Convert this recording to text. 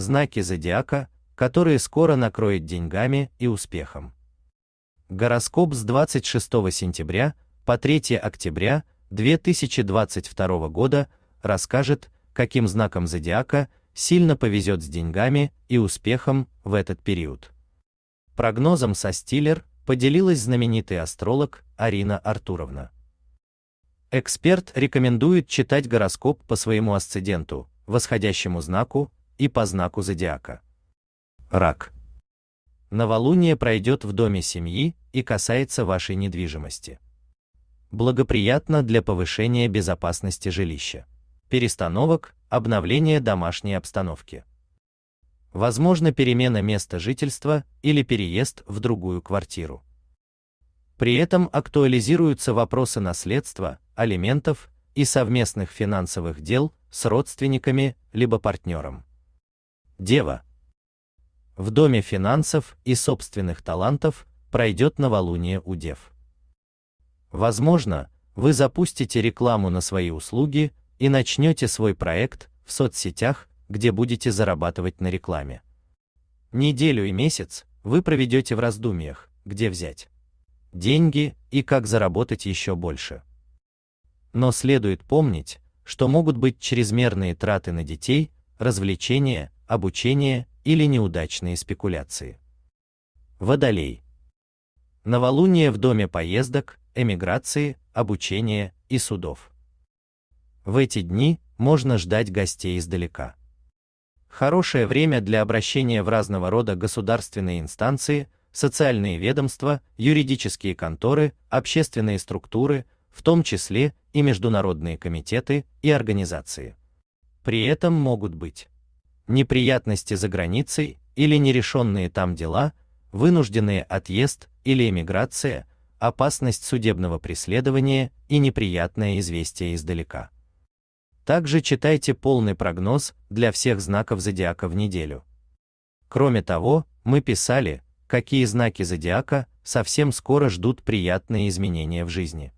знаки зодиака, которые скоро накроет деньгами и успехом. Гороскоп с 26 сентября по 3 октября 2022 года расскажет, каким знаком зодиака сильно повезет с деньгами и успехом в этот период. Прогнозом со Стилер поделилась знаменитый астролог Арина Артуровна. Эксперт рекомендует читать гороскоп по своему асценденту, восходящему знаку, и по знаку зодиака. Рак. Новолуние пройдет в доме семьи и касается вашей недвижимости. Благоприятно для повышения безопасности жилища, перестановок, обновления домашней обстановки. Возможно перемена места жительства или переезд в другую квартиру. При этом актуализируются вопросы наследства, алиментов и совместных финансовых дел с родственниками либо партнером. Дева. В доме финансов и собственных талантов пройдет новолуние у Дев. Возможно, вы запустите рекламу на свои услуги и начнете свой проект в соцсетях, где будете зарабатывать на рекламе. Неделю и месяц вы проведете в раздумьях, где взять деньги и как заработать еще больше. Но следует помнить, что могут быть чрезмерные траты на детей, развлечения, обучение или неудачные спекуляции. Водолей. Новолуние в доме поездок, эмиграции, обучения и судов. В эти дни можно ждать гостей издалека. Хорошее время для обращения в разного рода государственные инстанции, социальные ведомства, юридические конторы, общественные структуры, в том числе и международные комитеты и организации. При этом могут быть неприятности за границей или нерешенные там дела, вынужденные отъезд или эмиграция, опасность судебного преследования и неприятное известие издалека. Также читайте полный прогноз для всех знаков зодиака в неделю. Кроме того, мы писали, какие знаки зодиака совсем скоро ждут приятные изменения в жизни.